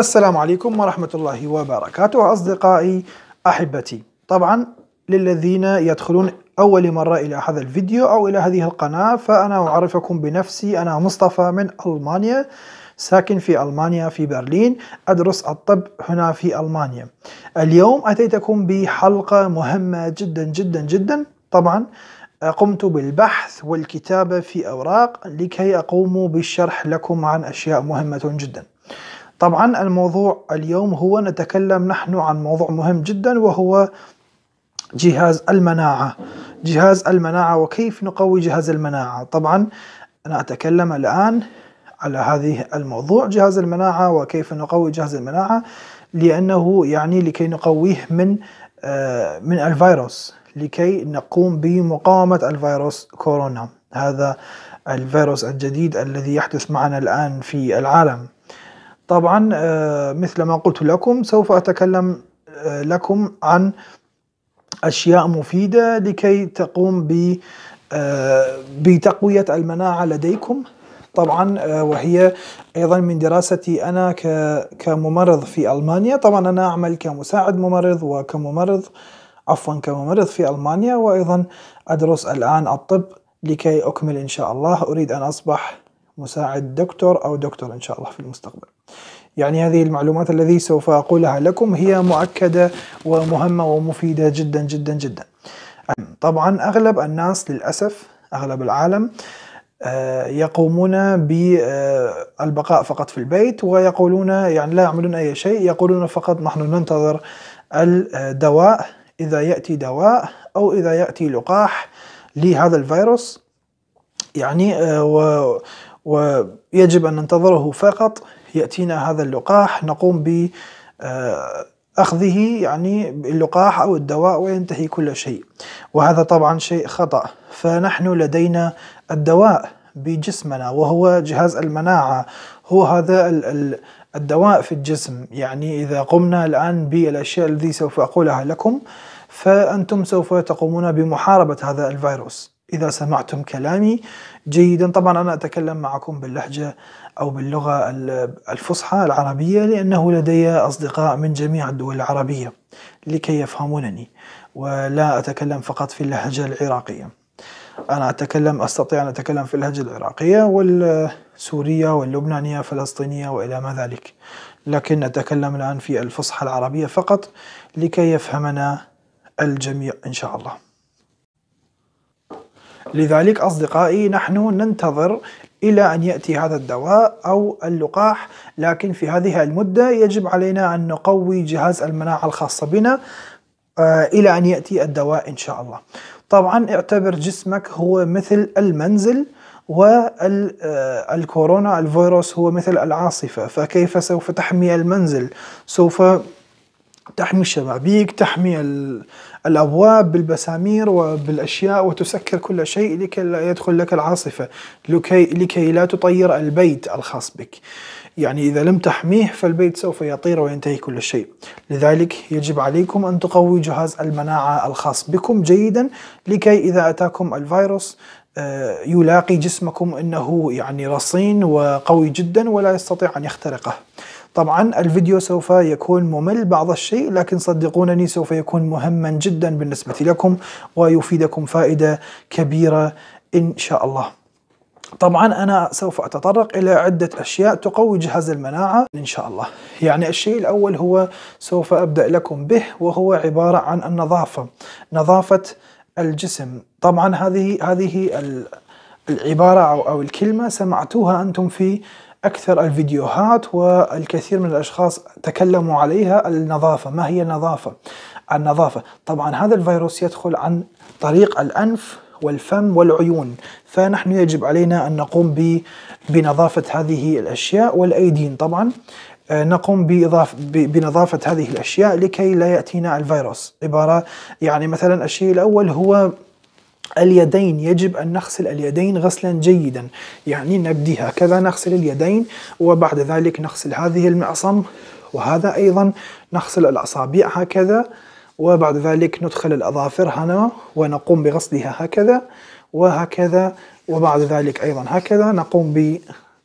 السلام عليكم ورحمة الله وبركاته أصدقائي أحبتي طبعا للذين يدخلون أول مرة إلى هذا الفيديو أو إلى هذه القناة فأنا أعرفكم بنفسي أنا مصطفى من ألمانيا ساكن في ألمانيا في برلين أدرس الطب هنا في ألمانيا اليوم أتيتكم بحلقة مهمة جدا جدا جدا طبعا قمت بالبحث والكتابة في أوراق لكي أقوم بالشرح لكم عن أشياء مهمة جدا طبعا الموضوع اليوم هو نتكلم نحن عن موضوع مهم جدا وهو جهاز المناعة جهاز المناعة وكيف نقوي جهاز المناعة طبعا أنا أتكلم الآن على هذه الموضوع جهاز المناعة وكيف نقوي جهاز المناعة لأنه يعني لكي نقويه من آه، من الفيروس لكي نقوم بمقاومة الفيروس كورونا هذا الفيروس الجديد الذي يحدث معنا الآن في العالم طبعا آه، مثل ما قلت لكم سوف أتكلم آه، لكم عن أشياء مفيدة لكي تقوم ب آه، بتقوية المناعة لديكم طبعا وهي ايضا من دراستي انا كممرض في المانيا طبعا انا اعمل كمساعد ممرض وكممرض عفوا كممرض في المانيا وايضا ادرس الان الطب لكي اكمل ان شاء الله اريد ان اصبح مساعد دكتور أو دكتور إن شاء الله في المستقبل يعني هذه المعلومات الذي سوف أقولها لكم هي مؤكدة ومهمة ومفيدة جدا جدا جدا طبعا أغلب الناس للأسف أغلب العالم آه، يقومون بالبقاء آه، فقط في البيت ويقولون يعني لا يعملون أي شيء يقولون فقط نحن ننتظر الدواء إذا يأتي دواء أو إذا يأتي لقاح لهذا الفيروس يعني آه، ويجب أن ننتظره فقط يأتينا هذا اللقاح نقوم ب آه، أخذه يعني اللقاح أو الدواء وينتهي كل شيء وهذا طبعا شيء خطأ فنحن لدينا الدواء بجسمنا وهو جهاز المناعة هو هذا ال ال الدواء في الجسم يعني إذا قمنا الآن بالأشياء التي سوف أقولها لكم فأنتم سوف تقومون بمحاربة هذا الفيروس إذا سمعتم كلامي جيدا طبعا أنا أتكلم معكم باللهجة أو باللغة الفصحى العربية لأنه لدي أصدقاء من جميع الدول العربية لكي يفهمونني ولا أتكلم فقط في اللهجة العراقية أنا أتكلم أستطيع أن أتكلم في اللهجة العراقية والسورية واللبنانية فلسطينية وإلى ما ذلك لكن أتكلم الآن في الفصحى العربية فقط لكي يفهمنا الجميع إن شاء الله لذلك أصدقائي نحن ننتظر إلى أن يأتي هذا الدواء أو اللقاح لكن في هذه المدة يجب علينا أن نقوي جهاز المناعة الخاصة بنا آه، إلى أن يأتي الدواء إن شاء الله طبعا اعتبر جسمك هو مثل المنزل والكورونا آه، الفيروس هو مثل العاصفة فكيف سوف تحمي المنزل سوف تحمي الشبابيك تحمي الأبواب بالمسامير وبالأشياء وتسكر كل شيء لكي لا يدخل لك العاصفة لكي, لكي لا تطير البيت الخاص بك يعني إذا لم تحميه فالبيت سوف يطير وينتهي كل شيء لذلك يجب عليكم أن تقوي جهاز المناعة الخاص بكم جيدا لكي إذا أتاكم الفيروس آه، يلاقي جسمكم أنه يعني رصين وقوي جدا ولا يستطيع أن يخترقه طبعا الفيديو سوف يكون ممل بعض الشيء لكن صدقونني سوف يكون مهما جدا بالنسبة لكم ويفيدكم فائدة كبيرة إن شاء الله طبعا أنا سوف أتطرق إلى عدة أشياء تقوي جهاز المناعة إن شاء الله يعني الشيء الأول هو سوف أبدأ لكم به وهو عبارة عن النظافة نظافة الجسم طبعا هذه هذه العبارة أو الكلمة سمعتوها أنتم في أكثر الفيديوهات والكثير من الأشخاص تكلموا عليها النظافة ما هي النظافة؟ النظافة طبعا هذا الفيروس يدخل عن طريق الأنف والفم والعيون فنحن يجب علينا أن نقوم بنظافة هذه الأشياء والأيدين طبعا آه، نقوم بإضافة بنظافة هذه الأشياء لكي لا يأتينا الفيروس عبارة يعني مثلا الشيء الأول هو اليدين يجب أن نغسل اليدين غسلا جيدا يعني نبدي هكذا نغسل اليدين وبعد ذلك نغسل هذه المعصم وهذا أيضا نغسل الأصابع هكذا وبعد ذلك ندخل الأظافر هنا ونقوم بغسلها هكذا وهكذا وبعد ذلك أيضا هكذا نقوم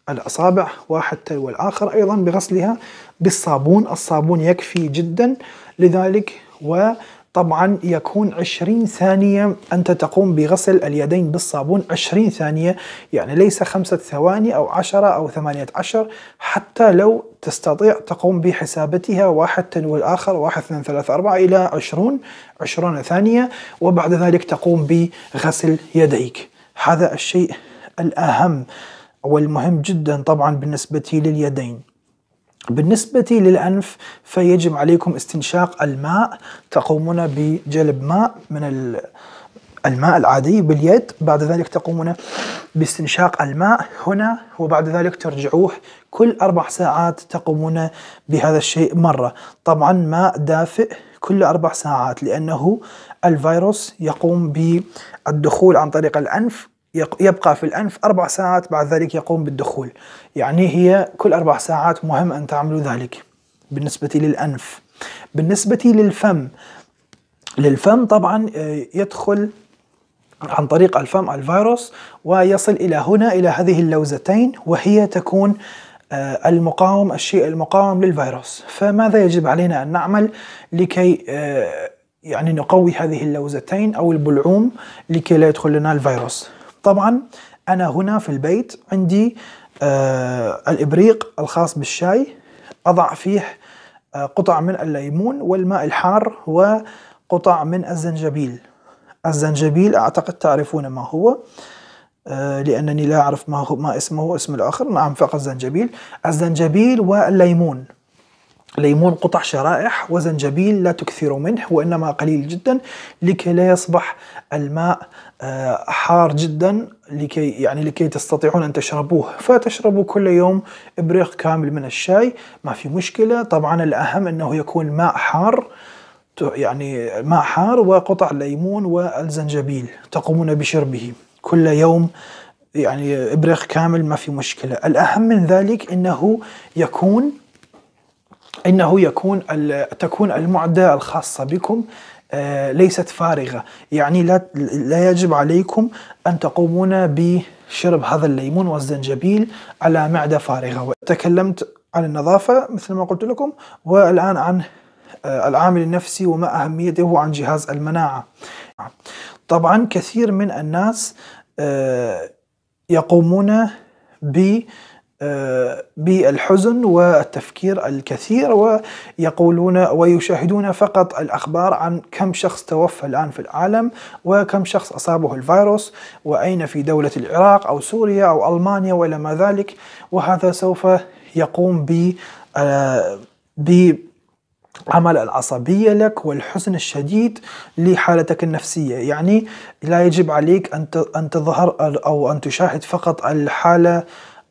بالأصابع واحد تلو الآخر أيضا بغسلها بالصابون الصابون يكفي جدا لذلك و طبعا يكون 20 ثانية أنت تقوم بغسل اليدين بالصابون 20 ثانية يعني ليس خمسة ثواني أو عشرة أو ثمانية عشر حتى لو تستطيع تقوم بحسابتها واحد تنوي الآخر واحد اثنين ثلاثة أربعة إلى عشرون عشرون ثانية وبعد ذلك تقوم بغسل يديك هذا الشيء الأهم والمهم جدا طبعا بالنسبة لليدين بالنسبة للأنف فيجب عليكم استنشاق الماء تقومون بجلب ماء من الماء العادي باليد بعد ذلك تقومون باستنشاق الماء هنا وبعد ذلك ترجعوه كل أربع ساعات تقومون بهذا الشيء مرة طبعا ماء دافئ كل أربع ساعات لأنه الفيروس يقوم بالدخول عن طريق الأنف يبقى في الأنف أربع ساعات بعد ذلك يقوم بالدخول يعني هي كل أربع ساعات مهم أن تعملوا ذلك بالنسبة للأنف بالنسبة للفم للفم طبعا آه، يدخل عن طريق الفم الفيروس ويصل إلى هنا إلى هذه اللوزتين وهي تكون آه، المقاوم الشيء المقاوم للفيروس فماذا يجب علينا أن نعمل لكي آه، يعني نقوي هذه اللوزتين أو البلعوم لكي لا يدخل لنا الفيروس طبعا أنا هنا في البيت عندي آه الإبريق الخاص بالشاي أضع فيه آه قطع من الليمون والماء الحار وقطع من الزنجبيل الزنجبيل أعتقد تعرفون ما هو آه لأنني لا أعرف ما هو ما اسمه اسم الآخر نعم فقط زنجبيل الزنجبيل والليمون ليمون قطع شرائح وزنجبيل لا تكثر منه وإنما قليل جدا لكي لا يصبح الماء آه، حار جدا لكي يعني لكي تستطيعون أن تشربوه فتشربوا كل يوم إبريق كامل من الشاي ما في مشكلة طبعا الأهم أنه يكون ماء حار يعني ماء حار وقطع الليمون والزنجبيل تقومون بشربه كل يوم يعني إبريق كامل ما في مشكلة الأهم من ذلك أنه يكون انه يكون تكون المعده الخاصه بكم آه، ليست فارغه، يعني لا لا يجب عليكم ان تقومون بشرب هذا الليمون والزنجبيل على معده فارغه، وتكلمت عن النظافه مثل ما قلت لكم والان عن آه، العامل النفسي وما اهميته عن جهاز المناعه. طبعا كثير من الناس آه، يقومون ب بالحزن والتفكير الكثير ويقولون ويشاهدون فقط الأخبار عن كم شخص توفى الآن في العالم وكم شخص أصابه الفيروس وأين في دولة العراق أو سوريا أو ألمانيا ولا ما ذلك وهذا سوف يقوم ب آه، عمل العصبية لك والحزن الشديد لحالتك النفسية يعني لا يجب عليك أن تظهر أو أن تشاهد فقط الحالة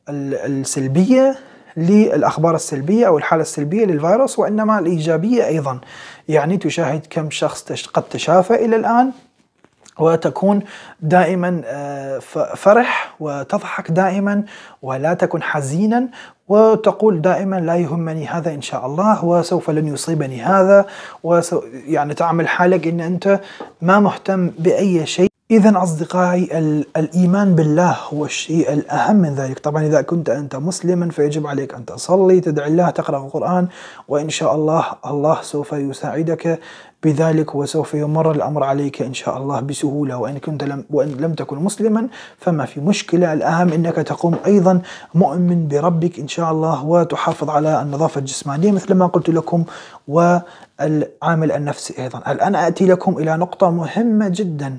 السلبية للأخبار السلبية أو الحالة السلبية للفيروس وإنما الإيجابية أيضا يعني تشاهد كم شخص قد تشافى إلى الآن وتكون دائما آه، فرح وتضحك دائما ولا تكن حزينا وتقول دائما لا يهمني هذا ان شاء الله وسوف لن يصيبني هذا وسو يعني تعمل حالك ان انت ما مهتم باي شيء إذا أصدقائي الإيمان بالله هو الشيء الأهم من ذلك طبعا إذا كنت أنت مسلما فيجب عليك أن تصلي تدعي الله تقرأ القرآن وإن شاء الله الله سوف يساعدك بذلك وسوف يمر الأمر عليك إن شاء الله بسهولة وإن كنت لم, وإن لم تكن مسلما فما في مشكلة الأهم أنك تقوم أيضا مؤمن بربك إن شاء الله وتحافظ على النظافة الجسمانية مثل ما قلت لكم والعامل النفسي أيضا الآن آتي لكم إلى نقطة مهمة جدا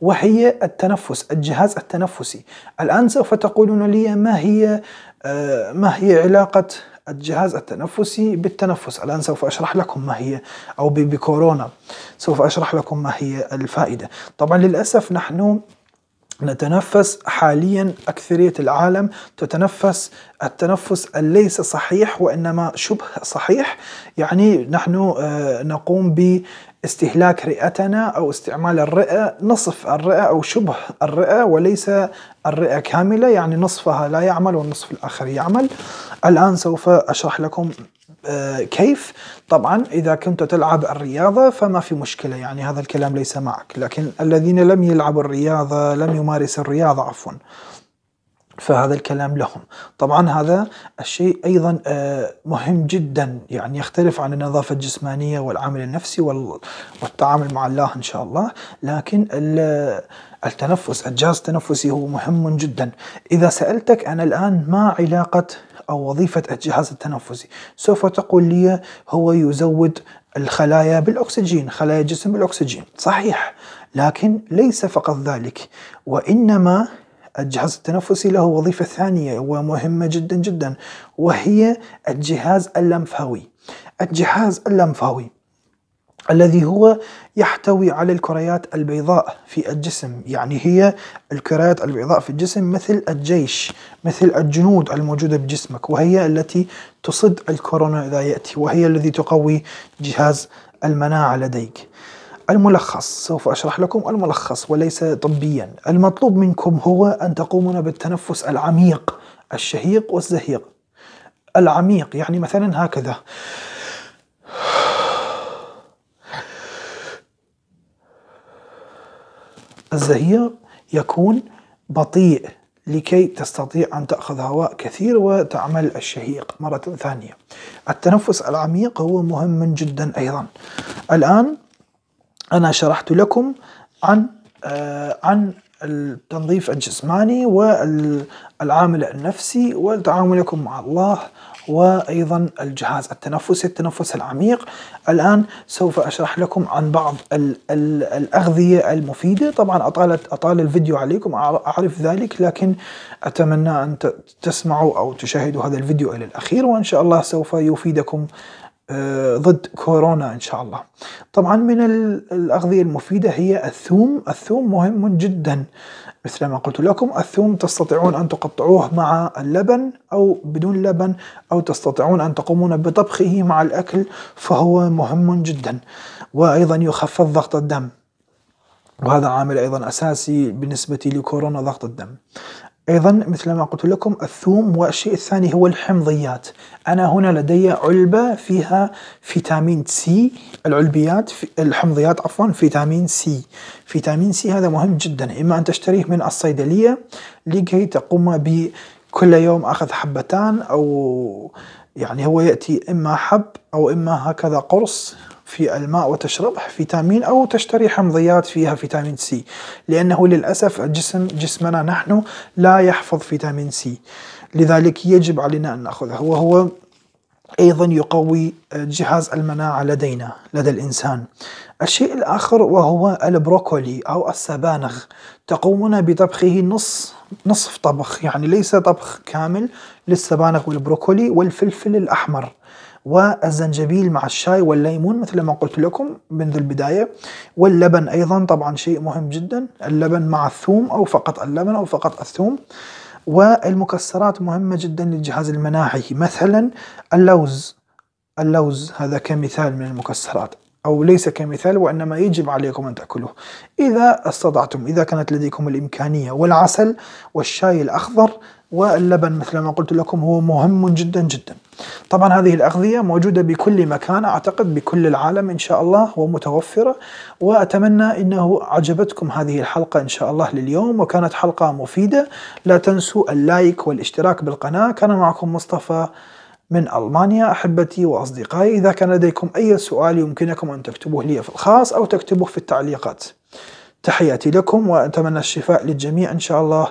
وهي التنفس الجهاز التنفسي الآن سوف تقولون لي ما هي آه، ما هي علاقة الجهاز التنفسي بالتنفس الآن سوف أشرح لكم ما هي أو بكورونا سوف أشرح لكم ما هي الفائدة طبعا للأسف نحن نتنفس حاليا أكثرية العالم تتنفس التنفس ليس صحيح وإنما شبه صحيح يعني نحن آه، نقوم ب استهلاك رئتنا او استعمال الرئه نصف الرئه او شبه الرئه وليس الرئه كامله يعني نصفها لا يعمل والنصف الاخر يعمل الان سوف اشرح لكم آه، كيف طبعا اذا كنت تلعب الرياضه فما في مشكله يعني هذا الكلام ليس معك لكن الذين لم يلعبوا الرياضه لم يمارسوا الرياضه عفوا فهذا الكلام لهم طبعا هذا الشيء أيضا آه، مهم جدا يعني يختلف عن النظافة الجسمانية والعامل النفسي والتعامل مع الله إن شاء الله لكن التنفس الجهاز التنفسي هو مهم جدا إذا سألتك أنا الآن ما علاقة أو وظيفة الجهاز التنفسي سوف تقول لي هو يزود الخلايا بالأكسجين خلايا الجسم بالأكسجين صحيح لكن ليس فقط ذلك وإنما الجهاز التنفسي له وظيفة ثانية ومهمة جدا جدا وهي الجهاز اللمفاوي الجهاز اللمفاوي الذي هو يحتوي على الكريات البيضاء في الجسم يعني هي الكريات البيضاء في الجسم مثل الجيش مثل الجنود الموجودة بجسمك وهي التي تصد الكورونا إذا يأتي وهي الذي تقوي جهاز المناعة لديك الملخص سوف أشرح لكم الملخص وليس طبيا المطلوب منكم هو أن تقومون بالتنفس العميق الشهيق والزهيق العميق يعني مثلا هكذا الزهير يكون بطيء لكي تستطيع أن تأخذ هواء كثير وتعمل الشهيق مرة ثانية التنفس العميق هو مهم جدا أيضا الآن أنا شرحت لكم عن آه، عن التنظيف الجسماني والعامل النفسي وتعاملكم مع الله وأيضا الجهاز التنفسي التنفس العميق الآن سوف أشرح لكم عن بعض الـ الـ الأغذية المفيدة طبعا أطالت أطال الفيديو عليكم أعرف ذلك لكن أتمنى أن تسمعوا أو تشاهدوا هذا الفيديو إلى الأخير وإن شاء الله سوف يفيدكم آه، ضد كورونا ان شاء الله. طبعا من الاغذيه المفيده هي الثوم، الثوم مهم جدا مثل ما قلت لكم الثوم تستطيعون ان تقطعوه مع اللبن او بدون لبن او تستطيعون ان تقومون بطبخه مع الاكل فهو مهم جدا وايضا يخفض ضغط الدم وهذا عامل ايضا اساسي بالنسبه لكورونا ضغط الدم. أيضا مثل ما قلت لكم الثوم والشيء الثاني هو الحمضيات أنا هنا لدي علبة فيها فيتامين سي العلبيات في الحمضيات عفوا فيتامين سي فيتامين سي هذا مهم جدا إما أن تشتريه من الصيدلية لكي تقوم بكل يوم أخذ حبتان أو يعني هو يأتي إما حب أو إما هكذا قرص في الماء وتشربه فيتامين أو تشتري حمضيات فيها فيتامين سي لأنه للأسف الجسم جسمنا نحن لا يحفظ فيتامين سي لذلك يجب علينا أن نأخذه وهو أيضا يقوي جهاز المناعة لدينا لدى الإنسان الشيء الآخر وهو البروكولي أو السبانخ تقومون بطبخه نص نصف طبخ يعني ليس طبخ كامل للسبانخ والبروكولي والفلفل الأحمر والزنجبيل مع الشاي والليمون مثل ما قلت لكم منذ البداية واللبن أيضا طبعا شيء مهم جدا اللبن مع الثوم أو فقط اللبن أو فقط الثوم والمكسرات مهمة جدا للجهاز المناعي مثلا اللوز اللوز هذا كمثال من المكسرات أو ليس كمثال وإنما يجب عليكم أن تأكلوه إذا استطعتم إذا كانت لديكم الإمكانية والعسل والشاي الأخضر واللبن مثل ما قلت لكم هو مهم جدا جدا طبعا هذه الأغذية موجودة بكل مكان أعتقد بكل العالم إن شاء الله ومتوفرة وأتمنى أنه عجبتكم هذه الحلقة إن شاء الله لليوم وكانت حلقة مفيدة لا تنسوا اللايك والاشتراك بالقناة كان معكم مصطفى من ألمانيا أحبتي وأصدقائي إذا كان لديكم أي سؤال يمكنكم أن تكتبوه لي في الخاص أو تكتبوه في التعليقات تحياتي لكم وأتمنى الشفاء للجميع إن شاء الله